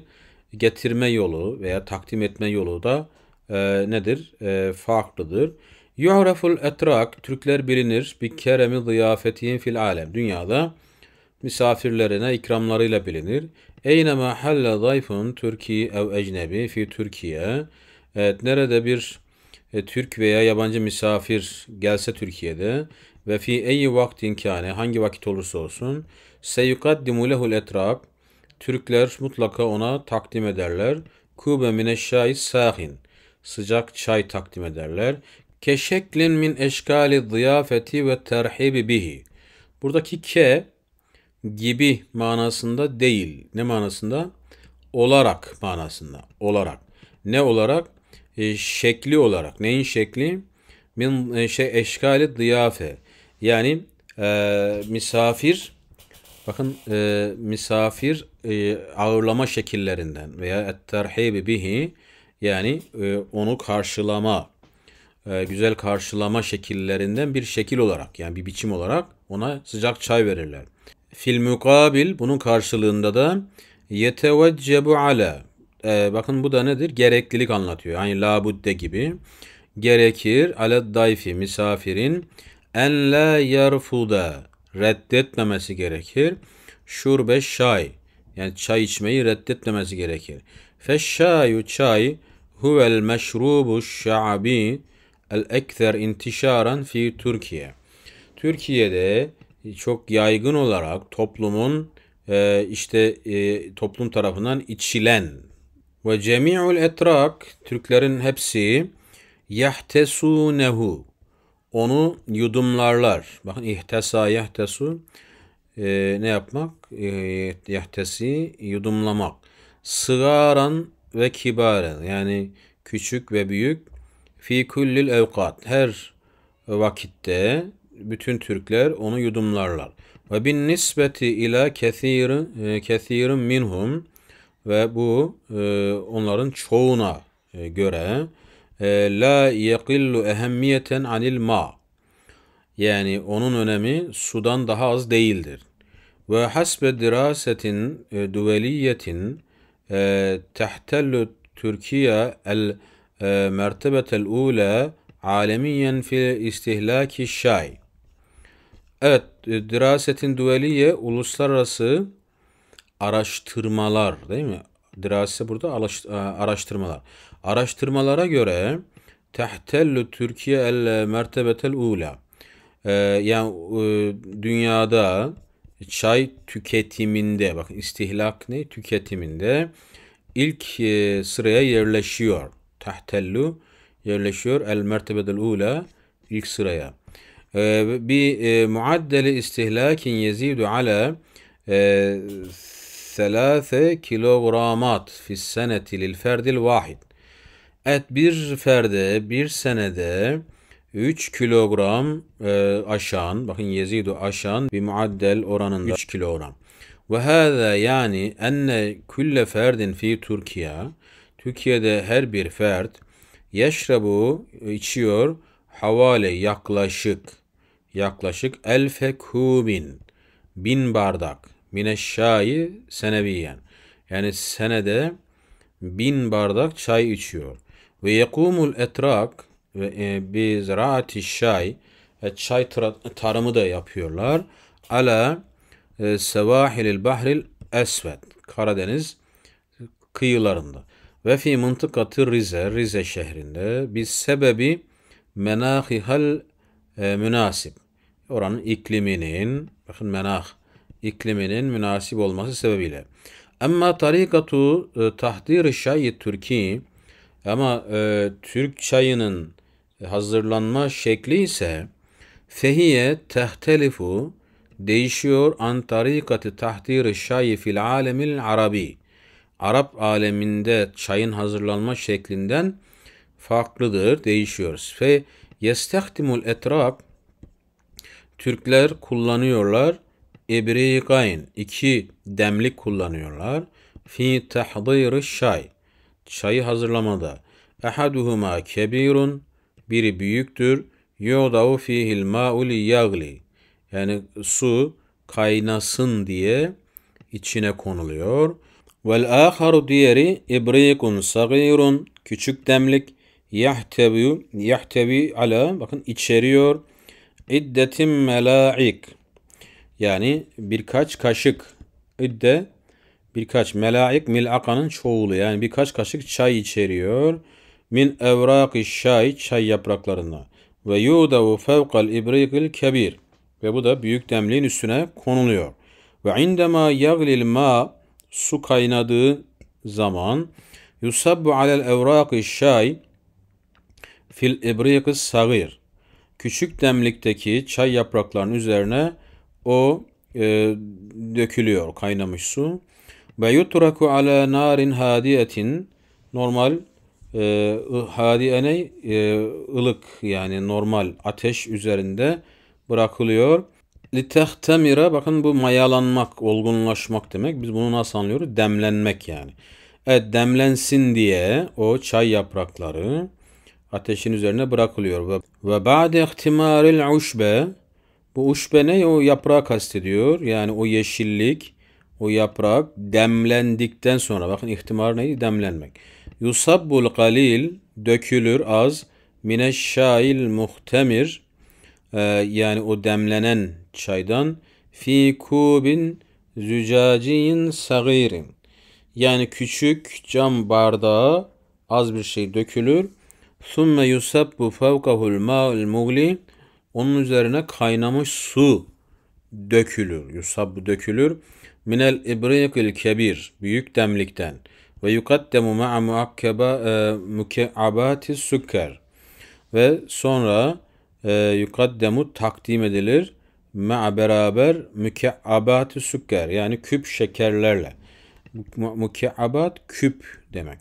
getirme yolu veya takdim etme yolu da e, nedir? E, farklıdır. Yu'raful etrak, Türkler bilinir bir keremi ziyafetiyin fil alem. Dünyada misafirlerine ikramlarıyla bilinir. Eynema halle zayfun Türkiye ev ecnebi fi Türkiye. Evet, nerede bir e, Türk veya yabancı misafir gelse Türkiye'de ve fi eyi vaktin kâne hangi vakit olursa olsun seyukaddimu lehul etrab Türkler mutlaka ona takdim ederler. Kube mineşşâi sahin sıcak çay takdim ederler. Keşeklin min eşkali ziyafeti ve terhibi bihi. Buradaki ke gibi manasında değil. Ne manasında? Olarak manasında. Olarak. Ne olarak? E, şekli olarak. Neyin şekli? Min e, şey eşkali diyafe. Yani e, misafir bakın e, misafir e, ağırlama şekillerinden veya etterhibi bihi yani e, onu karşılama e, güzel karşılama şekillerinden bir şekil olarak yani bir biçim olarak ona sıcak çay verirler fil mukabil bunun karşılığında da yeteveccebu ala e, bakın bu da nedir? Gereklilik anlatıyor. Yani labudde gibi. Gerekir ale dayfi misafirin en la yerfuda reddetmemesi gerekir. Şurbe şay yani çay içmeyi reddetmemesi gerekir. Feşşayu çay huvel meşrubu şa'bi el ekter intişaran fi Türkiye. Türkiye'de e, çok yaygın olarak toplumun e, işte e, toplum tarafından içilen ve cemi'ul etrak Türklerin hepsi yahtesunehu onu yudumlarlar. Bakın ihtesa yahtesu ne yapmak? yahtesi yudumlamak. Sıgaran ve kibaren yani küçük ve büyük fi kullil evkat her vakitte bütün Türkler onu yudumlarlar. Ve bin nisbeti ila kethirin, e, kethirin minhum ve bu e, onların çoğuna e, göre e, la yekillu ehemmiyeten anil ma yani onun önemi sudan daha az değildir. Ve hasbe dirasetin e, duveliyetin e, tehtellü Türkiye el e, mertebetel ula alemiyen fil istihlaki şay. Evet, e, dirasetin dueliye uluslararası araştırmalar değil mi? Dirase burada e, araştırmalar. Araştırmalara göre tehtellü Türkiye el mertebetel ula. E, yani dünyada çay tüketiminde bakın istihlak ne? Tüketiminde ilk sıraya yerleşiyor. Tehtellü yerleşiyor el mertebetel ula ilk sıraya. Ee, bi e, muaddeli istihlakin yezidu ala e, selase kilogramat fis seneti lil ferdil vahid. Et bir ferde bir senede 3 kilogram e, aşan, bakın Yezidu aşan bir muaddel oranında 3 kilogram. Ve hâzâ yani enne külle ferdin fi Türkiye, Türkiye'de her bir fert yeşrebu içiyor havale yaklaşık yaklaşık elfe kumin bin bardak mineşşayi seneviyen yani senede bin bardak çay içiyor. Ve yekumul etrak ve e, bi ziraati şay e, çay tarımı da yapıyorlar. Ala e, sevahilil bahril esved Karadeniz kıyılarında ve fi mıntıkatı Rize, Rize şehrinde bir sebebi menahihal e, oranın ikliminin bakın menah ikliminin münasip olması sebebiyle. Ama tarikatu e, tahdir şayi Türki ama e, Türk çayının hazırlanma şekli ise fehiye tehtelifu değişiyor an tarikatı tahdir şayi fil alemil arabi. Arap aleminde çayın hazırlanma şeklinden farklıdır, değişiyoruz. Fe yestehdimul etrak Türkler kullanıyorlar. İbriqayn iki demlik kullanıyorlar. Fi tahdiri şay. Çayı hazırlamada. Ehaduhuma kebirun. Biri büyüktür. Yudavu fihil ma'ul yagli. Yani su kaynasın diye içine konuluyor. Vel aharu diğeri ibrikun sagirun küçük demlik yahtevi yahtevi ala bakın içeriyor iddetim mela'ik yani birkaç kaşık idde birkaç mela'ik milakanın çoğulu yani birkaç kaşık çay içeriyor. Min evraki şay çay yapraklarına ve yudavu fevkal ibrikil kebir ve bu da büyük demliğin üstüne konuluyor. Ve indema yaglil ma su kaynadığı zaman yusabbu alel evraki şay fil ibrik ibrikis sagir küçük demlikteki çay yapraklarının üzerine o e, dökülüyor kaynamış su. Ve yutraku ala narin hadiyetin normal e, hadiye ne? E, ılık yani normal ateş üzerinde bırakılıyor. Litehtemira bakın bu mayalanmak, olgunlaşmak demek. Biz bunu nasıl anlıyoruz? Demlenmek yani. Evet demlensin diye o çay yaprakları ateşin üzerine bırakılıyor. Ve ve ba'de ihtimaril uşbe bu uşbe ne? O yaprağı kastediyor. Yani o yeşillik, o yaprak demlendikten sonra bakın ihtimar neydi? Demlenmek. Yusabbul galil dökülür az mineşşail muhtemir ee, yani o demlenen çaydan fi kubin zücaciyin sagirin yani küçük cam bardağa az bir şey dökülür Summe yusabbu fevkahul ma'ul mugli. Onun üzerine kaynamış su dökülür. Yusabbu dökülür. Minel ibriqil kebir. Büyük demlikten. Ve yukaddemu ma'a muakkeba e, mukeabati Ve sonra e, yukaddemu takdim edilir. Ma'a beraber mükeabati sükker. Yani küp şekerlerle. Mukeabat küp demek.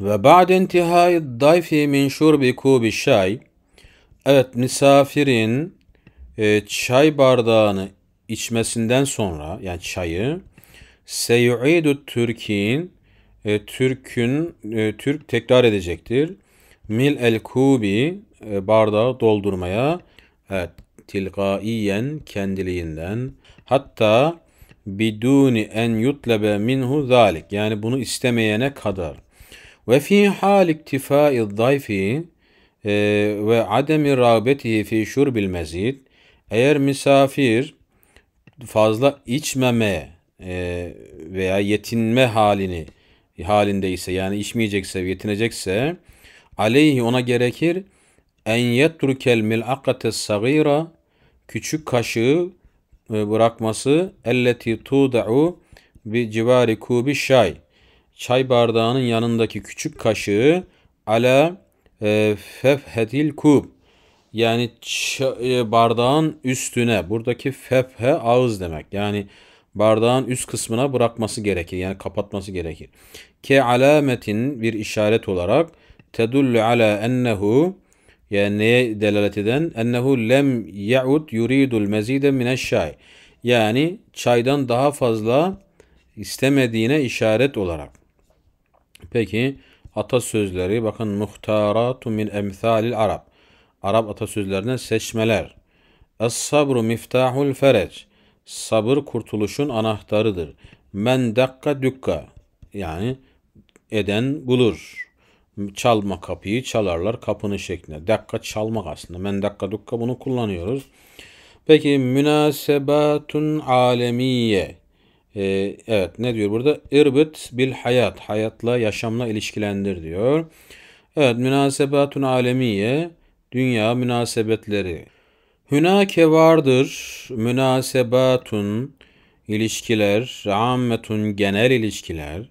Ve ba'de intihai dayfi min şurbi kubi şay. Evet misafirin e, çay bardağını içmesinden sonra yani çayı seyuidu türkin e, Türk'ün e, Türk tekrar edecektir. Mil el kubi e, bardağı doldurmaya evet tilgaiyen kendiliğinden hatta biduni en yutlebe minhu zalik yani bunu istemeyene kadar ve fi hal iktifai dayfi e, ve ademi rağbetihi fi şurbil mezid eğer misafir fazla içmeme e, veya yetinme halini halindeyse yani içmeyecekse yetinecekse aleyhi ona gerekir en yetrukel mil'akate sagira küçük kaşığı e, bırakması elleti tuda'u bi civari kubi şay çay bardağının yanındaki küçük kaşığı ala e, fefhetil kub yani e, bardağın üstüne buradaki fefhe ağız demek. Yani bardağın üst kısmına bırakması gerekir. Yani kapatması gerekir. Ke alametin bir işaret olarak tedullu ala ennehu yani neye delalet eden? Ennehu lem ya'ud yuridul mezide mineşşay. Yani çaydan daha fazla istemediğine işaret olarak. Peki atasözleri bakın muhtaratu min emsalil Arab. Arap atasözlerinden seçmeler. Es sabru miftahul ferec. Sabır kurtuluşun anahtarıdır. Men dakka dükka. Yani eden bulur. Çalma kapıyı çalarlar kapını şeklinde. Dakka çalmak aslında. Men dakka dukka bunu kullanıyoruz. Peki münasebatun alemiye. Ee, evet ne diyor burada? İrbit bil hayat. Hayatla, yaşamla ilişkilendir diyor. Evet münasebatun alemiye. Dünya münasebetleri. Hünake vardır münasebatun ilişkiler, ammetun genel ilişkiler,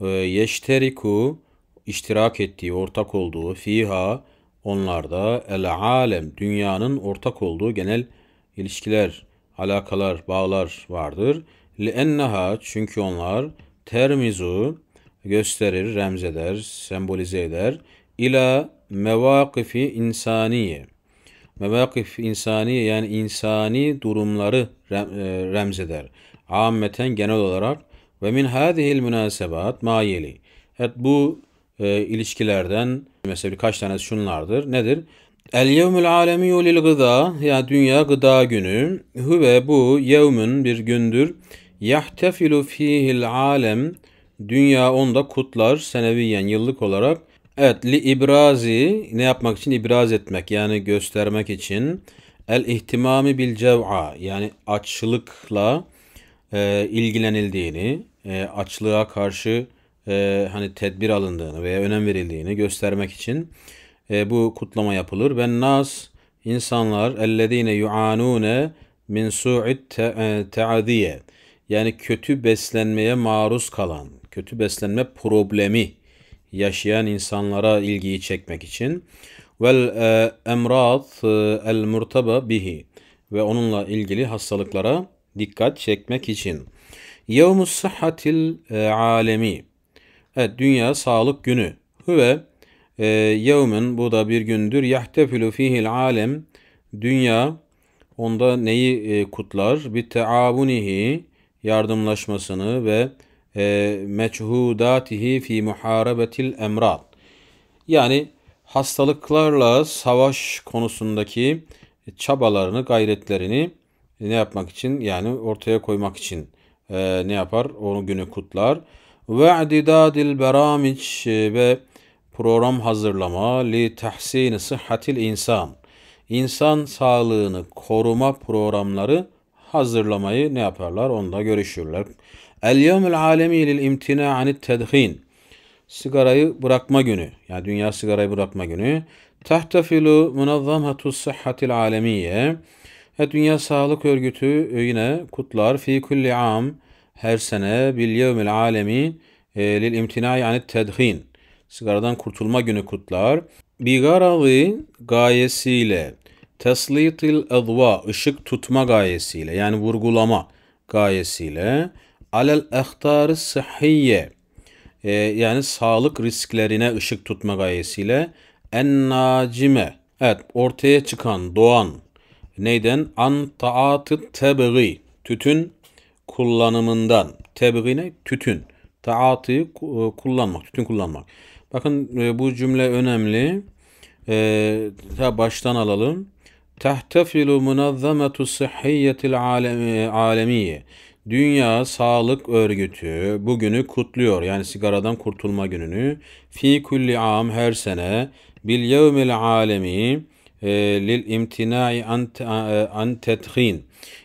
e, yeşteriku iştirak ettiği, ortak olduğu, fiha onlarda el alem dünyanın ortak olduğu genel ilişkiler, alakalar, bağlar vardır.'' لِأَنَّهَا çünkü onlar termizu gösterir, remzeder, sembolize eder. İla mevakifi insaniye. Mevakif insani yani insani durumları e, remzeder. Ammeten genel olarak ve min hadihil münasebat mayeli. Evet bu e, ilişkilerden mesela birkaç tane şunlardır. Nedir? El yevmül Alemi lil gıda yani dünya gıda günü. Hüve bu yevmün bir gündür. Yahtafilu fihil alem dünya onda kutlar seneviyen yıllık olarak evet li ibrazi ne yapmak için ibraz etmek yani göstermek için el ihtimami bil cev'a yani açlıkla e, ilgilenildiğini e, açlığa karşı e, hani tedbir alındığını veya önem verildiğini göstermek için e, bu kutlama yapılır. Ben nas insanlar ellezine yuanune min su'it te'adiye te e, yani kötü beslenmeye maruz kalan, kötü beslenme problemi yaşayan insanlara ilgiyi çekmek için vel e, emrat e, el murtaba bihi ve onunla ilgili hastalıklara dikkat çekmek için. Yevmus sıhhatil e, alemi. Evet, Dünya Sağlık Günü. ve e, yevmin bu da bir gündür. Yahtefilu fihil alem. Dünya onda neyi kutlar? Bir teabunihi yardımlaşmasını ve e, meçhudatihi fi muharebetil emrat yani hastalıklarla savaş konusundaki çabalarını, gayretlerini ne yapmak için yani ortaya koymak için e, ne yapar? Onu günü kutlar. Ve idadil beramiç e, ve program hazırlama li tahsini sıhhatil insan. İnsan sağlığını koruma programları hazırlamayı ne yaparlar? onda görüşürler. El yevmül alemi lil imtina anit tedhin. Sigarayı bırakma günü. Yani dünya sigarayı bırakma günü. Tahtafilu munazzamatu sıhhatil alemiye. Ve Dünya Sağlık Örgütü yine kutlar fi kulli am her sene bil yevmil alemi e, lil imtinai anit tedhin. Sigaradan kurtulma günü kutlar. Bi garadı gayesiyle teslitil edva ışık tutma gayesiyle yani vurgulama gayesiyle alel ehtarı sıhhiye e, yani sağlık risklerine ışık tutma gayesiyle en nacime evet ortaya çıkan doğan neyden an taatı tebgi tütün kullanımından tebgi ne tütün taatı e, kullanmak tütün kullanmak bakın e, bu cümle önemli e, baştan alalım تحتفل منظمة الصحية العالمية Dünya Sağlık Örgütü bugünü kutluyor. Yani sigaradan kurtulma gününü. Fi kulli am her sene bil yevmil alemi e, lil imtinai e, an tethin.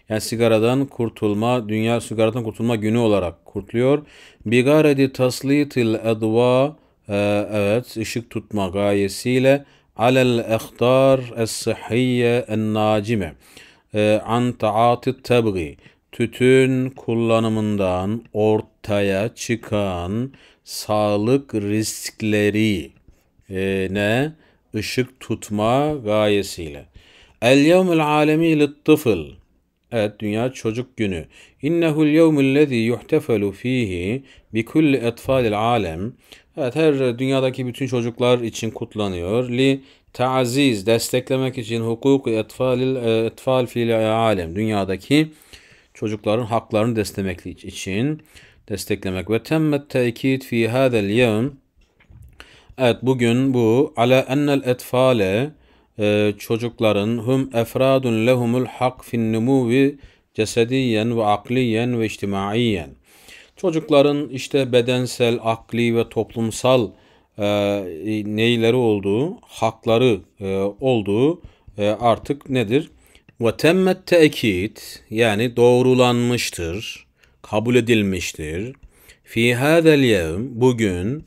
Yani sigaradan kurtulma, dünya sigaradan kurtulma günü olarak kurtluyor. Bigaredi taslitil edva e, evet ışık tutma gayesiyle على الأخطار الصحية الناجمة عن تعاطي التبغي tütün kullanımından ortaya çıkan sağlık riskleri e, ne ışık tutma gayesiyle. El yevmül alemi littıfıl. Evet, Dünya Çocuk Günü. İnnehu'l yevmüllezî yuhtefelu fihi bi kulli etfâlil alem Evet her dünyadaki bütün çocuklar için kutlanıyor. Li ta'ziz desteklemek için hukuk etfalil etfal fil alem dünyadaki çocukların haklarını desteklemek için desteklemek ve temmet tekit fi hada'l yevm Evet bugün bu ala enel etfale e, çocukların hum efradun lehumul hak fin numuvi cesediyen ve akliyen ve içtimaiyen Çocukların işte bedensel, akli ve toplumsal e, neyleri olduğu, hakları e, olduğu e, artık nedir? Ve temmet tekit yani doğrulanmıştır, kabul edilmiştir. Fi hadel yevm bugün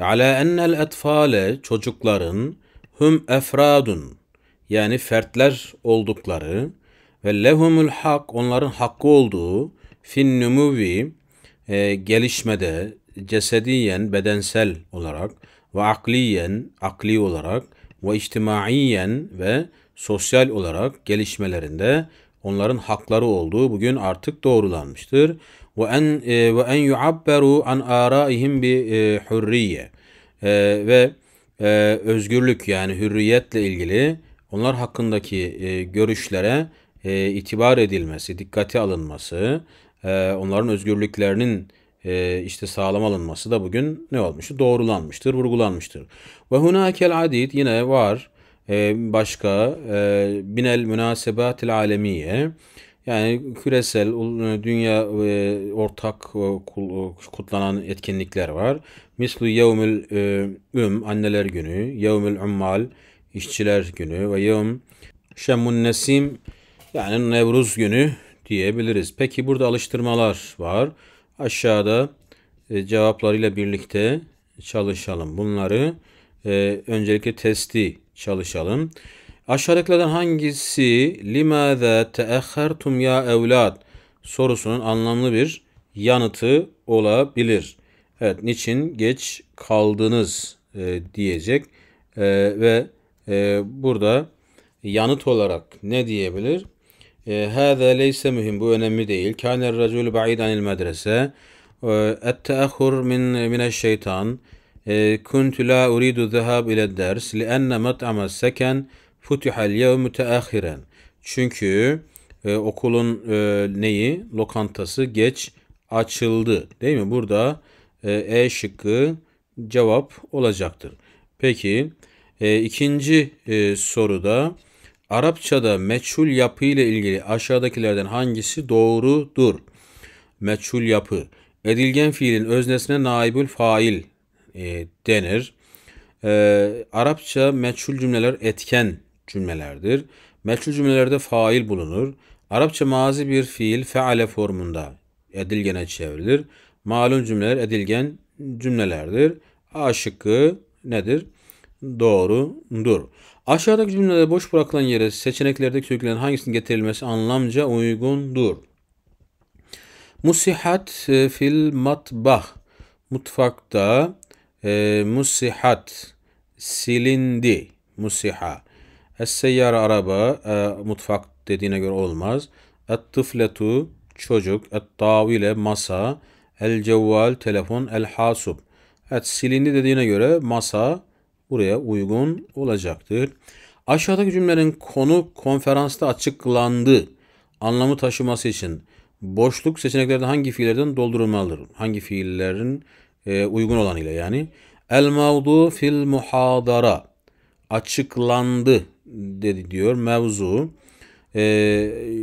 ala ennel etfale çocukların hum efradun yani fertler oldukları ve lehumul hak onların hakkı olduğu fin numuvi e, gelişmede cesediyen bedensel olarak ve akliyen akli olarak ve içtimaiyen ve sosyal olarak gelişmelerinde onların hakları olduğu bugün artık doğrulanmıştır. Ve en e, ve en yuabberu an araihim bi e, hurriye ve e, özgürlük yani hürriyetle ilgili onlar hakkındaki e, görüşlere e, itibar edilmesi, dikkate alınması ee, onların özgürlüklerinin e, işte sağlam alınması da bugün ne olmuştu? Doğrulanmıştır, vurgulanmıştır. Ve hunakel adid yine var ee, başka binel e, münasebatil alemiye yani küresel e, dünya ortak kutlanan etkinlikler var. Mislu yevmül üm anneler günü, yevmül ummal işçiler günü ve yevm şemmun nesim yani Nevruz günü diyebiliriz. Peki burada alıştırmalar var. Aşağıda e, cevaplarıyla birlikte çalışalım. Bunları e, öncelikle testi çalışalım. Aşağıdakilerden hangisi limaza teahhartum ya evlat" sorusunun anlamlı bir yanıtı olabilir. Evet niçin geç kaldınız e, diyecek e, ve e, burada yanıt olarak ne diyebilir? هذا ليس مهم bu önemli değil. كان الرجل بعيد عن المدرسة التأخر من من الشيطان كنت لا أريد الذهاب إلى الدرس لأن مطعم السكن فتح اليوم متأخرا çünkü e, okulun e, neyi lokantası geç açıldı değil mi? Burada e, e şıkkı cevap olacaktır. Peki e, ikinci e, soruda Arapçada meçhul yapı ile ilgili aşağıdakilerden hangisi doğrudur? Meçhul yapı. Edilgen fiilin öznesine naibül fail e, denir. E, Arapça meçhul cümleler etken cümlelerdir. Meçhul cümlelerde fail bulunur. Arapça mazi bir fiil feale formunda edilgene çevrilir. Malum cümleler edilgen cümlelerdir. A şıkkı nedir? Doğrudur. Aşağıdaki cümlede boş bırakılan yere seçeneklerde sözcüklerin hangisinin getirilmesi anlamca uygundur? Musihat e, fil matbah. Mutfakta e, musihat silindi. Musiha. Es-seyyar araba e, mutfak dediğine göre olmaz. Et-tıfletu çocuk. Et-tavile masa. El-cevval telefon. El-hasub. Et silindi dediğine göre masa buraya uygun olacaktır. Aşağıdaki cümlenin konu konferansta açıklandı anlamı taşıması için boşluk seçeneklerde hangi fiillerden doldurulmalıdır? Hangi fiillerin e, uygun olanıyla yani. El mevdu fil muhadara açıklandı dedi diyor mevzu. E,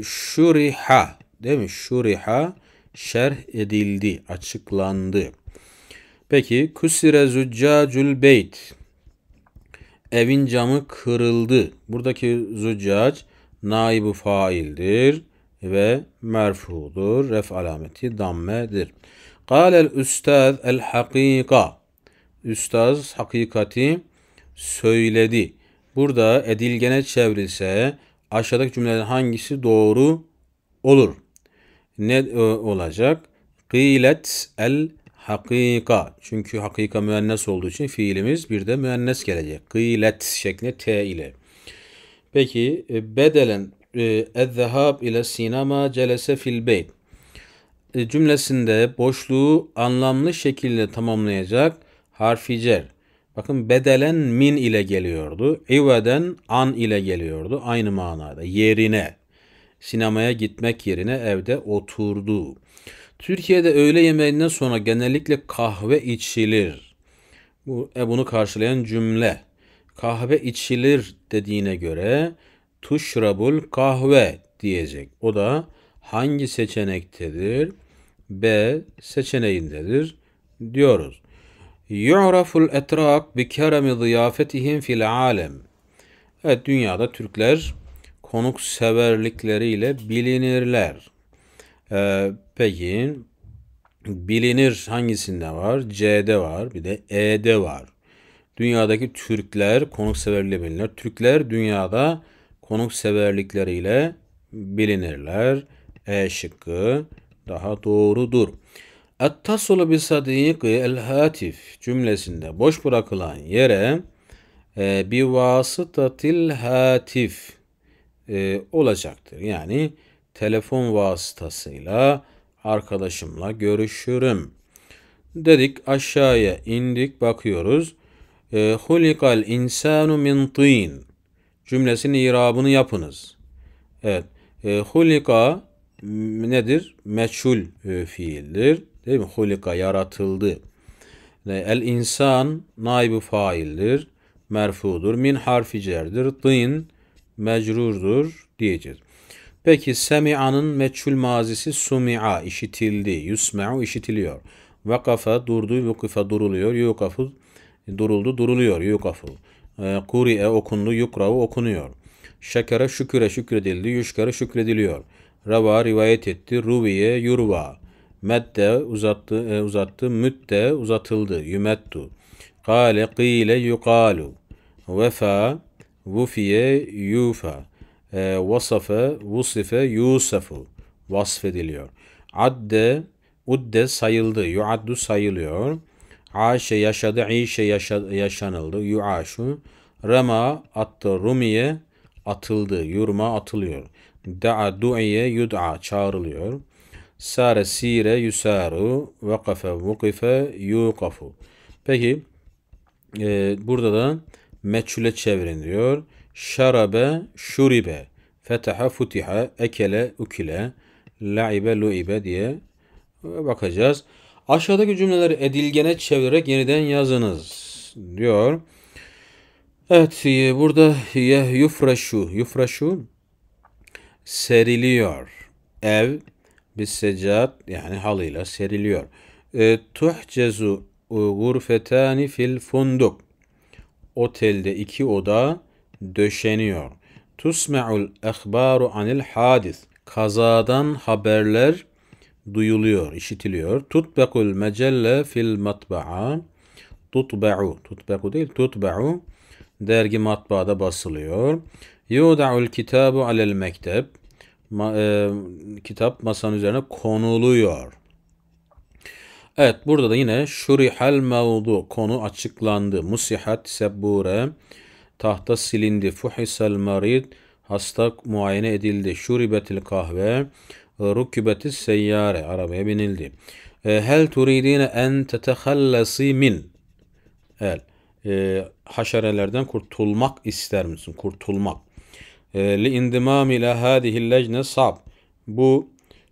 şuriha değil mi? Şuriha şerh edildi, açıklandı. Peki kusire züccacül beyt Evin camı kırıldı. Buradaki züccac naibu faildir ve merfudur. Ref alameti dammedir. Kâlel üstad el hakika. Üstaz hakikati söyledi. Burada edilgene çevrilse aşağıdaki cümlelerin hangisi doğru olur? Ne e, olacak? Kıylet el Hakika. Çünkü hakika müennes olduğu için fiilimiz bir de müennes gelecek. Gıylet şeklinde T ile. Peki e, bedelen ezzehab ile sinema celese fil beyt e, cümlesinde boşluğu anlamlı şekilde tamamlayacak harfi cer. Bakın bedelen min ile geliyordu. İveden an ile geliyordu. Aynı manada yerine. Sinemaya gitmek yerine evde oturdu. Türkiye'de öğle yemeğinden sonra genellikle kahve içilir. Bu, e bunu karşılayan cümle. Kahve içilir dediğine göre tuşrabul kahve diyecek. O da hangi seçenektedir? B seçeneğindedir diyoruz. Yu'raful etrak bi keremi ziyafetihim fil alem. Evet dünyada Türkler konuk severlikleriyle bilinirler. Ee, peki bilinir hangisinde var? C'de var bir de E'de var. Dünyadaki Türkler konukseverliğiyle bilinir. Türkler dünyada konukseverlikleriyle bilinirler. E şıkkı daha doğrudur. Ettasulu bir sadiqi el hatif cümlesinde boş bırakılan yere e, bi vasıtatil hatif e, olacaktır. Yani telefon vasıtasıyla arkadaşımla görüşürüm. Dedik aşağıya indik bakıyoruz. E, hulikal insanu min tin. Cümlesinin irabını yapınız. Evet. E, hulika nedir? Meçhul e, fiildir. Değil mi? Hulika yaratıldı. El insan naibi faildir. Merfudur. Min harfi cerdir. Tin mecrurdur diyeceğiz. Peki semi'anın meçhul mazisi sumi'a işitildi. Yusme'u işitiliyor. Vakafa durdu, vukifa duruluyor. Yukafu duruldu, duruluyor. Yukafu. E, kuri'e okundu, yukravu okunuyor. Şekere şüküre şükredildi, yuşkere şükrediliyor. Rava rivayet etti, ruviye yurva. Medde uzattı, e, uzattı, mütte uzatıldı, yümettu. Kale kıyle yukalu. Vefa vufiye yufa e, vasafe, vusife, yusafu vasfediliyor. Adde, udde sayıldı, yuaddu sayılıyor. Aşe yaşadı, işe yaşa, yaşanıldı, yuaşu. Rama attı, rumiye atıldı, yurma atılıyor. Da'a du'iye yud'a çağrılıyor. Sare sire yusaru, vakafe vukife yukafu. Peki, e, burada da meçhule çevirin diyor şarabe, şuribe, fetaha, futiha, ekele, ukile, laibe, luibe diye bakacağız. Aşağıdaki cümleleri edilgene çevirerek yeniden yazınız diyor. Evet e, burada ye yufraşu, yufraşu seriliyor. Ev bir secat yani halıyla seriliyor. E, tuhcezu e, gurfetani fil funduk. Otelde iki oda döşeniyor. Tusme'ul ehbaru anil hadis. Kazadan haberler duyuluyor, işitiliyor. Tutbekul mecelle fil matba'a. Tutbe'u. Tutbe'u değil, tutbe'u. Dergi matbaada basılıyor. Yuda'ul kitabu alel mektep. Ma, e, kitap masanın üzerine konuluyor. Evet burada da yine şurihal mevdu konu açıklandı. Musihat sebbure Tahta silindi. Fuhisel marid. Hasta muayene edildi. Şuribetil kahve. Rukübeti seyyare. Arabaya binildi. E, hel turidine en tetehallesi min. El. E, haşerelerden kurtulmak ister misin? Kurtulmak. E, li indimam ila hadihi lecne sab. Bu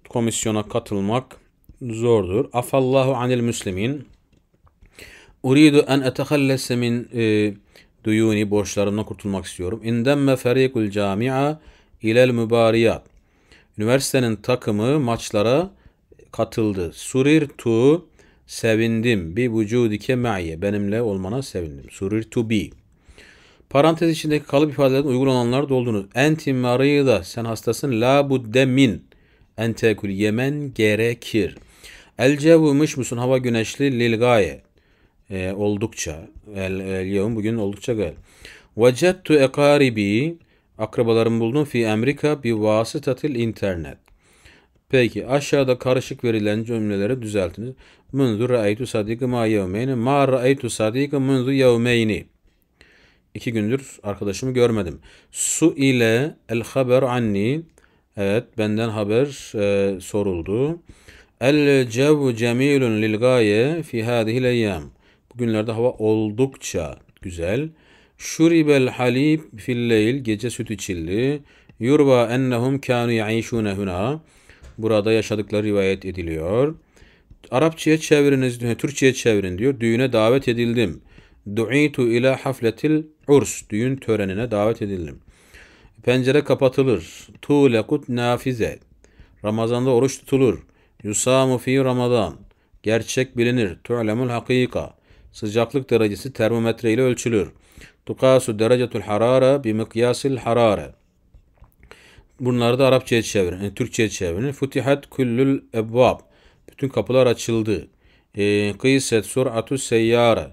komisyona katılmak zordur. Afallahu anil müslimin. Uridu en etehallese min e, Duyuni borçlarımdan kurtulmak istiyorum. İndemme ferikul camia ilel mübariyat. Üniversitenin takımı maçlara katıldı. surir tu sevindim. Bi vücudike me'ye. Benimle olmana sevindim. surir tu bi. Parantez içindeki kalıp ifadelerin uygun olanlar doldunuz. Enti marida. Sen hastasın. La budde min. Entekül yemen gerekir. El cevvü müşmüsün hava güneşli lil gaye e, oldukça el, el yevm bugün oldukça gal. Vecettu ekaribi akrabalarım buldum fi Amerika bi vasıtatil internet. Peki aşağıda karışık verilen cümleleri düzeltiniz. Munzu ra'aytu sadika ma yevmeyni ma ra'aytu sadika munzu yevmeyni. İki gündür arkadaşımı görmedim. Su ile el haber anni. Evet benden haber e, soruldu. El cevu cemilun lil gaye fi hadihi leyyam. Bugünlerde hava oldukça güzel. Şuribel halib filleyl gece süt içildi. Yurva ennehum kanu yaişune huna. Burada yaşadıkları rivayet ediliyor. Arapçaya çeviriniz, e, Türkçeye çevirin diyor. Düğüne davet edildim. Du'itu ila hafletil urs. Düğün törenine davet edildim. Pencere kapatılır. Tulekut nafize. Ramazanda oruç tutulur. Yusamu fi Ramazan. Gerçek bilinir. Tu'lemul hakika sıcaklık derecesi termometre ile ölçülür. Tukasu derecetul harara bi mikyasil harare. Bunları da Arapçaya çevirin, yani Türkçeye çevirin. Futihat kullul ebvab. Bütün kapılar açıldı. E, kıyset suratu seyyare.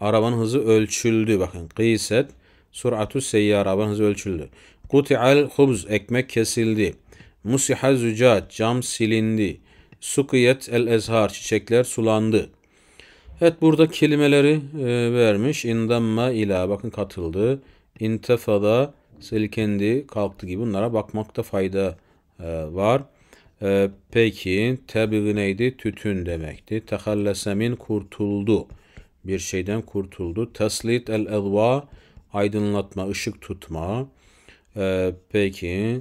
Arabanın hızı ölçüldü. Bakın kıyset suratu seyyare. Arabanın hızı ölçüldü. Kuti'al hubz. Ekmek kesildi. Musiha zücat. Cam silindi. Sukiyet el ezhar. Çiçekler sulandı. Evet burada kelimeleri e, vermiş. İndamma ila bakın katıldı. İntefada silkendi kalktı gibi bunlara bakmakta fayda e, var. E, peki tebliğ neydi? Tütün demekti. Tehallesemin kurtuldu. Bir şeyden kurtuldu. Teslit el edva aydınlatma, ışık tutma. E, peki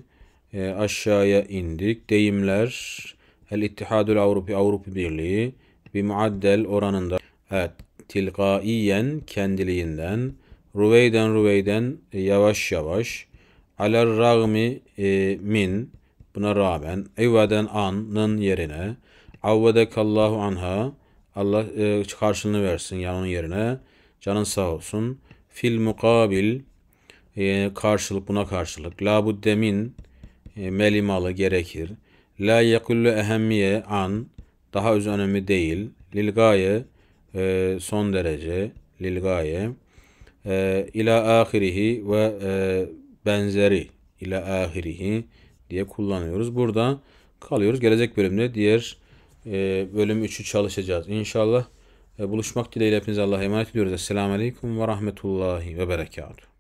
e, aşağıya indik. Deyimler el ittihadül Avrupa Avrupa Birliği bir muaddel oranında Evet. Tilkaiyen kendiliğinden. Rüveyden rüveyden yavaş yavaş. Aler ragmi e, min. Buna rağmen. Evveden an'ın yerine. Avvedekallahu anha. Allah e, karşılığını versin yani onun yerine. Canın sağ olsun. Fil mukabil. E, karşılık buna karşılık. la min. E, melimalı gerekir. La yekullu ehemmiye an daha öz önemli değil. lil gaye e, son derece lil gaye e, ee, ila ahirihi ve e, benzeri ila ahirihi diye kullanıyoruz. Burada kalıyoruz. Gelecek bölümde diğer e, bölüm 3'ü çalışacağız. İnşallah e, buluşmak dileğiyle hepinize Allah'a emanet ediyoruz. Esselamu Aleyküm ve Rahmetullahi ve Berekatuhu.